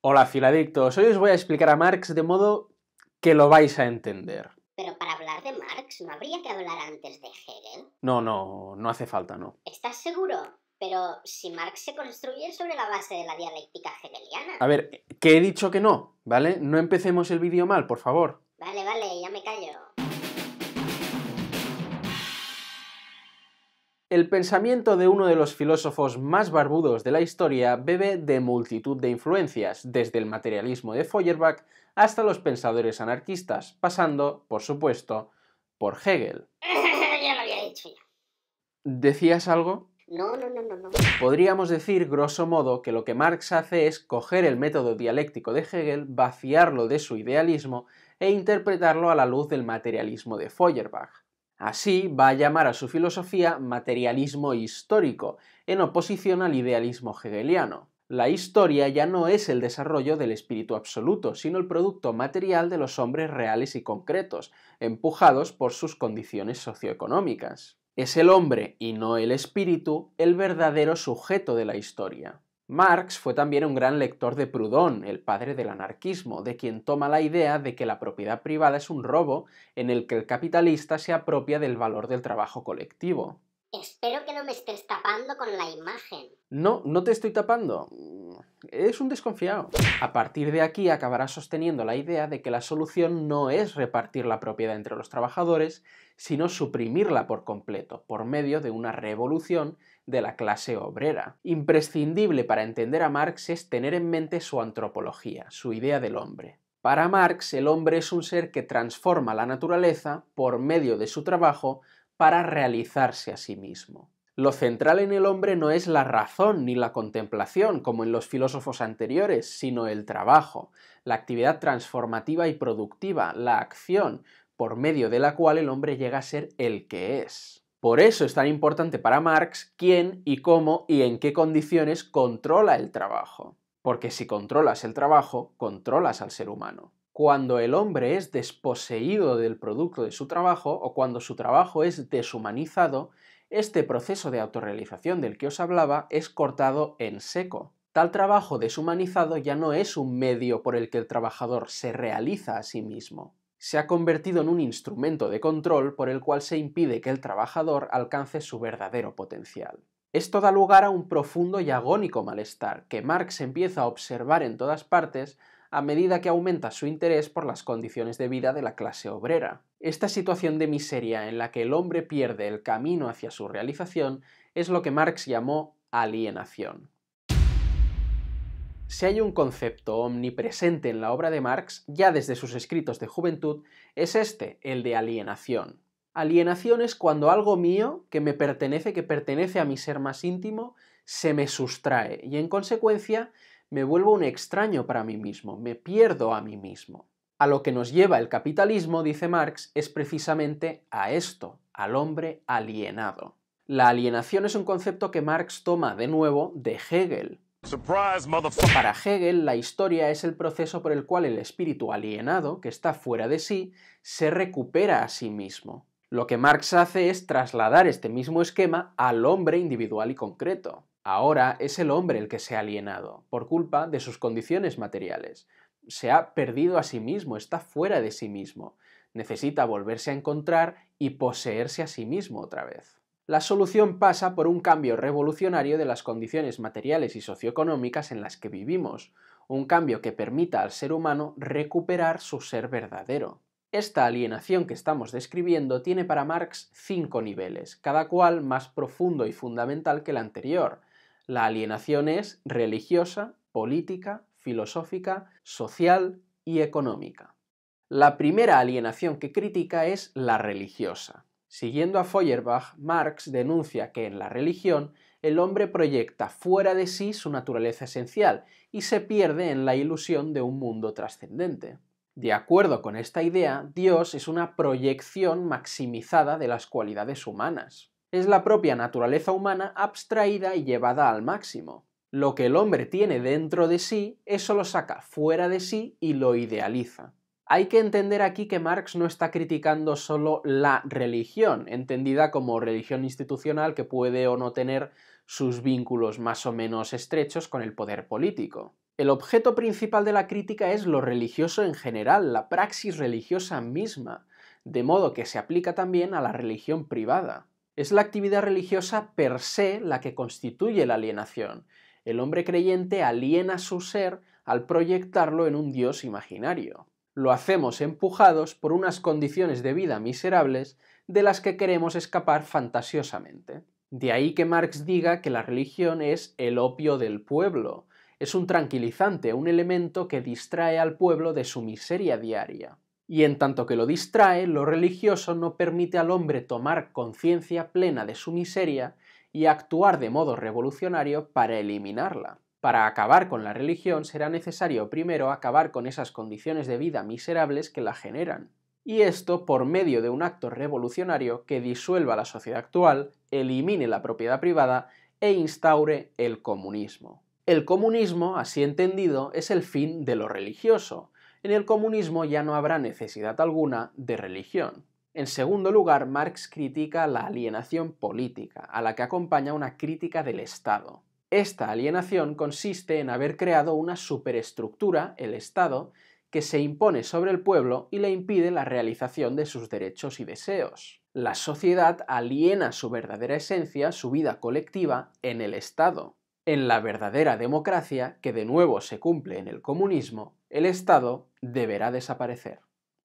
Hola filadictos, hoy os voy a explicar a Marx de modo que lo vais a entender. Pero para hablar de Marx no habría que hablar antes de Hegel. No, no, no hace falta, no. ¿Estás seguro? Pero si Marx se construye sobre la base de la dialéctica hegeliana. A ver, que he dicho que no, ¿vale? No empecemos el vídeo mal, por favor. Vale, vale, ya me callo. El pensamiento de uno de los filósofos más barbudos de la historia bebe de multitud de influencias, desde el materialismo de Feuerbach hasta los pensadores anarquistas, pasando, por supuesto, por Hegel. ya lo había dicho ¿Decías algo? no, no, no, no. Podríamos decir, grosso modo, que lo que Marx hace es coger el método dialéctico de Hegel, vaciarlo de su idealismo e interpretarlo a la luz del materialismo de Feuerbach. Así va a llamar a su filosofía materialismo histórico, en oposición al idealismo hegeliano. La historia ya no es el desarrollo del espíritu absoluto, sino el producto material de los hombres reales y concretos, empujados por sus condiciones socioeconómicas. Es el hombre, y no el espíritu, el verdadero sujeto de la historia. Marx fue también un gran lector de Proudhon, el padre del anarquismo, de quien toma la idea de que la propiedad privada es un robo en el que el capitalista se apropia del valor del trabajo colectivo. Espero que no me estés tapando con la imagen. No, no te estoy tapando. Es un desconfiado. A partir de aquí acabará sosteniendo la idea de que la solución no es repartir la propiedad entre los trabajadores, sino suprimirla por completo, por medio de una revolución de la clase obrera. Imprescindible para entender a Marx es tener en mente su antropología, su idea del hombre. Para Marx, el hombre es un ser que transforma la naturaleza por medio de su trabajo para realizarse a sí mismo. Lo central en el hombre no es la razón ni la contemplación, como en los filósofos anteriores, sino el trabajo, la actividad transformativa y productiva, la acción, por medio de la cual el hombre llega a ser el que es. Por eso es tan importante para Marx quién y cómo y en qué condiciones controla el trabajo. Porque si controlas el trabajo, controlas al ser humano. Cuando el hombre es desposeído del producto de su trabajo o cuando su trabajo es deshumanizado, este proceso de autorrealización del que os hablaba es cortado en seco. Tal trabajo deshumanizado ya no es un medio por el que el trabajador se realiza a sí mismo se ha convertido en un instrumento de control por el cual se impide que el trabajador alcance su verdadero potencial. Esto da lugar a un profundo y agónico malestar que Marx empieza a observar en todas partes a medida que aumenta su interés por las condiciones de vida de la clase obrera. Esta situación de miseria en la que el hombre pierde el camino hacia su realización es lo que Marx llamó alienación. Si hay un concepto omnipresente en la obra de Marx, ya desde sus escritos de juventud, es este, el de alienación. Alienación es cuando algo mío, que me pertenece, que pertenece a mi ser más íntimo, se me sustrae y en consecuencia me vuelvo un extraño para mí mismo, me pierdo a mí mismo. A lo que nos lleva el capitalismo, dice Marx, es precisamente a esto, al hombre alienado. La alienación es un concepto que Marx toma de nuevo de Hegel, para Hegel, la historia es el proceso por el cual el espíritu alienado, que está fuera de sí, se recupera a sí mismo. Lo que Marx hace es trasladar este mismo esquema al hombre individual y concreto. Ahora es el hombre el que se ha alienado, por culpa de sus condiciones materiales. Se ha perdido a sí mismo, está fuera de sí mismo. Necesita volverse a encontrar y poseerse a sí mismo otra vez la solución pasa por un cambio revolucionario de las condiciones materiales y socioeconómicas en las que vivimos, un cambio que permita al ser humano recuperar su ser verdadero. Esta alienación que estamos describiendo tiene para Marx cinco niveles, cada cual más profundo y fundamental que el anterior. La alienación es religiosa, política, filosófica, social y económica. La primera alienación que critica es la religiosa. Siguiendo a Feuerbach, Marx denuncia que en la religión el hombre proyecta fuera de sí su naturaleza esencial y se pierde en la ilusión de un mundo trascendente. De acuerdo con esta idea, Dios es una proyección maximizada de las cualidades humanas. Es la propia naturaleza humana abstraída y llevada al máximo. Lo que el hombre tiene dentro de sí, eso lo saca fuera de sí y lo idealiza. Hay que entender aquí que Marx no está criticando solo la religión, entendida como religión institucional que puede o no tener sus vínculos más o menos estrechos con el poder político. El objeto principal de la crítica es lo religioso en general, la praxis religiosa misma, de modo que se aplica también a la religión privada. Es la actividad religiosa per se la que constituye la alienación. El hombre creyente aliena su ser al proyectarlo en un dios imaginario lo hacemos empujados por unas condiciones de vida miserables de las que queremos escapar fantasiosamente. De ahí que Marx diga que la religión es el opio del pueblo, es un tranquilizante, un elemento que distrae al pueblo de su miseria diaria. Y en tanto que lo distrae, lo religioso no permite al hombre tomar conciencia plena de su miseria y actuar de modo revolucionario para eliminarla. Para acabar con la religión será necesario primero acabar con esas condiciones de vida miserables que la generan, y esto por medio de un acto revolucionario que disuelva la sociedad actual, elimine la propiedad privada e instaure el comunismo. El comunismo, así entendido, es el fin de lo religioso. En el comunismo ya no habrá necesidad alguna de religión. En segundo lugar, Marx critica la alienación política, a la que acompaña una crítica del Estado. Esta alienación consiste en haber creado una superestructura, el Estado, que se impone sobre el pueblo y le impide la realización de sus derechos y deseos. La sociedad aliena su verdadera esencia, su vida colectiva, en el Estado. En la verdadera democracia, que de nuevo se cumple en el comunismo, el Estado deberá desaparecer.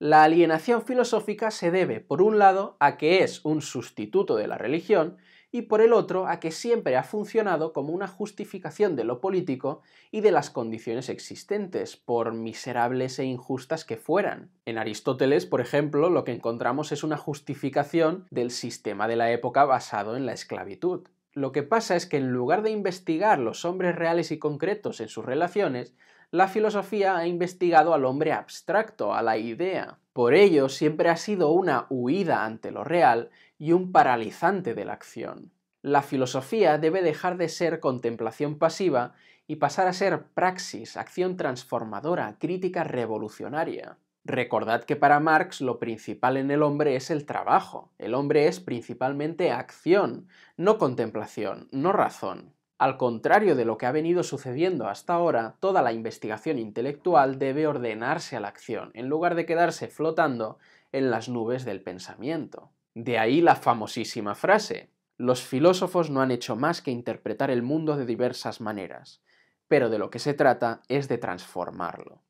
La alienación filosófica se debe, por un lado, a que es un sustituto de la religión y por el otro a que siempre ha funcionado como una justificación de lo político y de las condiciones existentes, por miserables e injustas que fueran. En Aristóteles, por ejemplo, lo que encontramos es una justificación del sistema de la época basado en la esclavitud. Lo que pasa es que en lugar de investigar los hombres reales y concretos en sus relaciones, la filosofía ha investigado al hombre abstracto, a la idea. Por ello, siempre ha sido una huida ante lo real y un paralizante de la acción. La filosofía debe dejar de ser contemplación pasiva y pasar a ser praxis, acción transformadora, crítica revolucionaria. Recordad que para Marx lo principal en el hombre es el trabajo. El hombre es principalmente acción, no contemplación, no razón. Al contrario de lo que ha venido sucediendo hasta ahora, toda la investigación intelectual debe ordenarse a la acción, en lugar de quedarse flotando en las nubes del pensamiento. De ahí la famosísima frase, los filósofos no han hecho más que interpretar el mundo de diversas maneras, pero de lo que se trata es de transformarlo.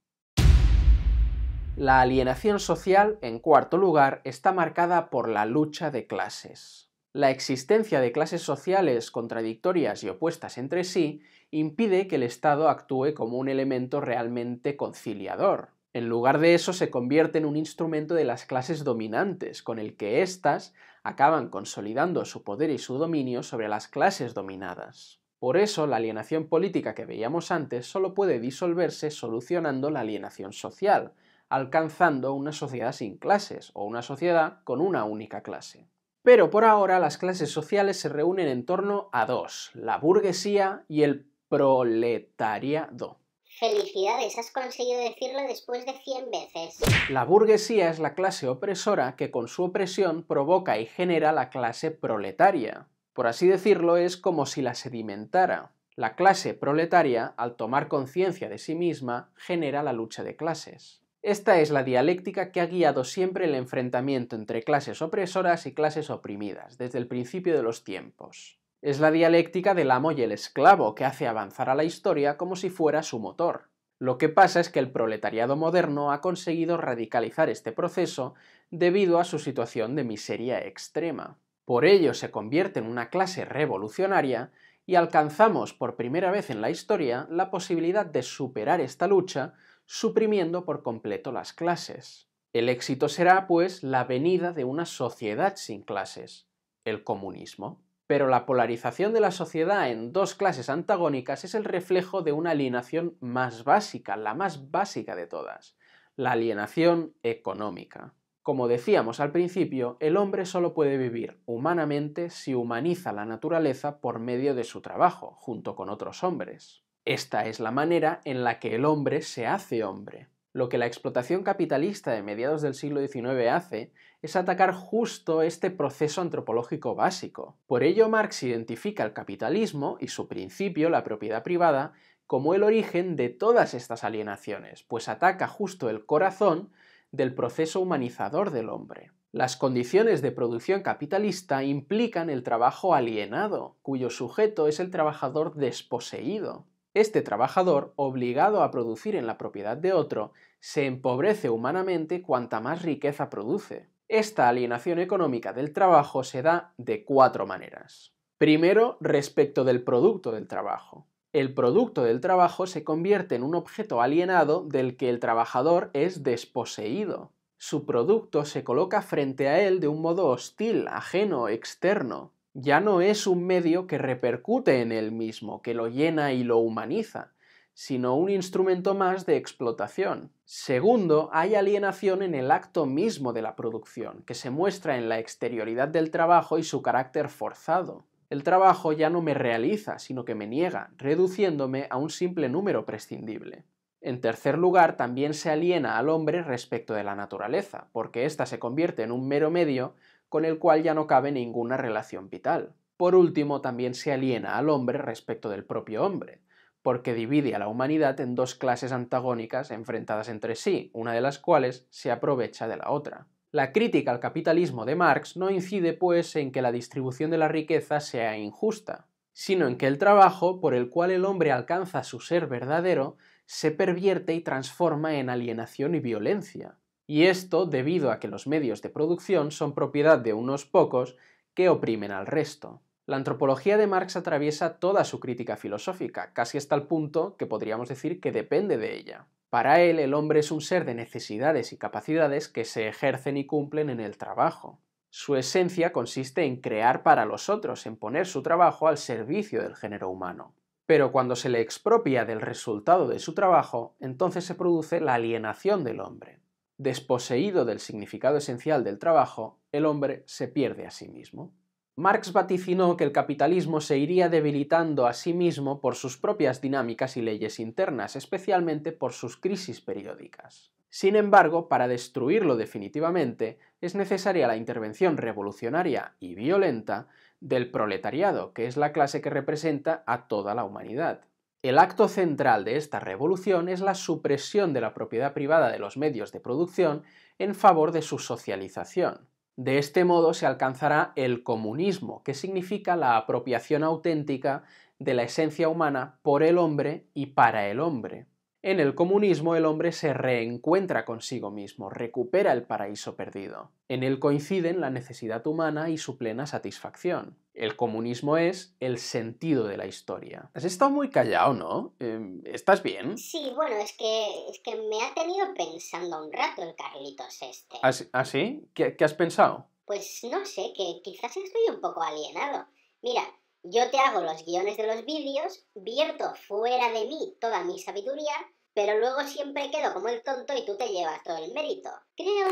La alienación social, en cuarto lugar, está marcada por la lucha de clases. La existencia de clases sociales contradictorias y opuestas entre sí impide que el Estado actúe como un elemento realmente conciliador. En lugar de eso, se convierte en un instrumento de las clases dominantes, con el que éstas acaban consolidando su poder y su dominio sobre las clases dominadas. Por eso, la alienación política que veíamos antes solo puede disolverse solucionando la alienación social, alcanzando una sociedad sin clases o una sociedad con una única clase. Pero por ahora las clases sociales se reúnen en torno a dos, la burguesía y el proletariado. Felicidades, has conseguido decirlo después de cien veces. La burguesía es la clase opresora que con su opresión provoca y genera la clase proletaria. Por así decirlo, es como si la sedimentara. La clase proletaria, al tomar conciencia de sí misma, genera la lucha de clases. Esta es la dialéctica que ha guiado siempre el enfrentamiento entre clases opresoras y clases oprimidas, desde el principio de los tiempos. Es la dialéctica del amo y el esclavo que hace avanzar a la historia como si fuera su motor. Lo que pasa es que el proletariado moderno ha conseguido radicalizar este proceso debido a su situación de miseria extrema. Por ello se convierte en una clase revolucionaria y alcanzamos por primera vez en la historia la posibilidad de superar esta lucha suprimiendo por completo las clases. El éxito será, pues, la venida de una sociedad sin clases, el comunismo pero la polarización de la sociedad en dos clases antagónicas es el reflejo de una alienación más básica, la más básica de todas, la alienación económica. Como decíamos al principio, el hombre solo puede vivir humanamente si humaniza la naturaleza por medio de su trabajo, junto con otros hombres. Esta es la manera en la que el hombre se hace hombre. Lo que la explotación capitalista de mediados del siglo XIX hace es atacar justo este proceso antropológico básico. Por ello, Marx identifica el capitalismo y su principio, la propiedad privada, como el origen de todas estas alienaciones, pues ataca justo el corazón del proceso humanizador del hombre. Las condiciones de producción capitalista implican el trabajo alienado, cuyo sujeto es el trabajador desposeído. Este trabajador, obligado a producir en la propiedad de otro, se empobrece humanamente cuanta más riqueza produce. Esta alienación económica del trabajo se da de cuatro maneras. Primero, respecto del producto del trabajo. El producto del trabajo se convierte en un objeto alienado del que el trabajador es desposeído. Su producto se coloca frente a él de un modo hostil, ajeno, externo ya no es un medio que repercute en él mismo, que lo llena y lo humaniza, sino un instrumento más de explotación. Segundo, hay alienación en el acto mismo de la producción, que se muestra en la exterioridad del trabajo y su carácter forzado. El trabajo ya no me realiza, sino que me niega, reduciéndome a un simple número prescindible. En tercer lugar, también se aliena al hombre respecto de la naturaleza, porque ésta se convierte en un mero medio con el cual ya no cabe ninguna relación vital. Por último, también se aliena al hombre respecto del propio hombre, porque divide a la humanidad en dos clases antagónicas enfrentadas entre sí, una de las cuales se aprovecha de la otra. La crítica al capitalismo de Marx no incide, pues, en que la distribución de la riqueza sea injusta, sino en que el trabajo por el cual el hombre alcanza su ser verdadero se pervierte y transforma en alienación y violencia y esto debido a que los medios de producción son propiedad de unos pocos que oprimen al resto. La antropología de Marx atraviesa toda su crítica filosófica, casi hasta el punto que podríamos decir que depende de ella. Para él, el hombre es un ser de necesidades y capacidades que se ejercen y cumplen en el trabajo. Su esencia consiste en crear para los otros, en poner su trabajo al servicio del género humano. Pero cuando se le expropia del resultado de su trabajo, entonces se produce la alienación del hombre. Desposeído del significado esencial del trabajo, el hombre se pierde a sí mismo. Marx vaticinó que el capitalismo se iría debilitando a sí mismo por sus propias dinámicas y leyes internas, especialmente por sus crisis periódicas. Sin embargo, para destruirlo definitivamente, es necesaria la intervención revolucionaria y violenta del proletariado, que es la clase que representa a toda la humanidad. El acto central de esta revolución es la supresión de la propiedad privada de los medios de producción en favor de su socialización. De este modo se alcanzará el comunismo, que significa la apropiación auténtica de la esencia humana por el hombre y para el hombre. En el comunismo el hombre se reencuentra consigo mismo, recupera el paraíso perdido. En él coinciden la necesidad humana y su plena satisfacción. El comunismo es el sentido de la historia. Has estado muy callado, ¿no? Em, ¿Estás bien? Sí, bueno, es que, que me ha tenido pensando un rato el Carlitos este. ¿Ah, sí? ¿Ah, qué has pensado? Pues no sé, que quizás estoy un poco alienado. Mira, yo te hago los guiones de los vídeos, vierto fuera de mí toda mi sabiduría, pero luego siempre quedo como el tonto y tú te llevas todo el mérito. Creo...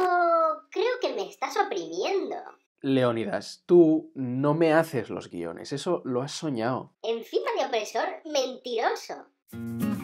creo que me estás oprimiendo. Leonidas, tú no me haces los guiones, eso lo has soñado. Encima de opresor, mentiroso.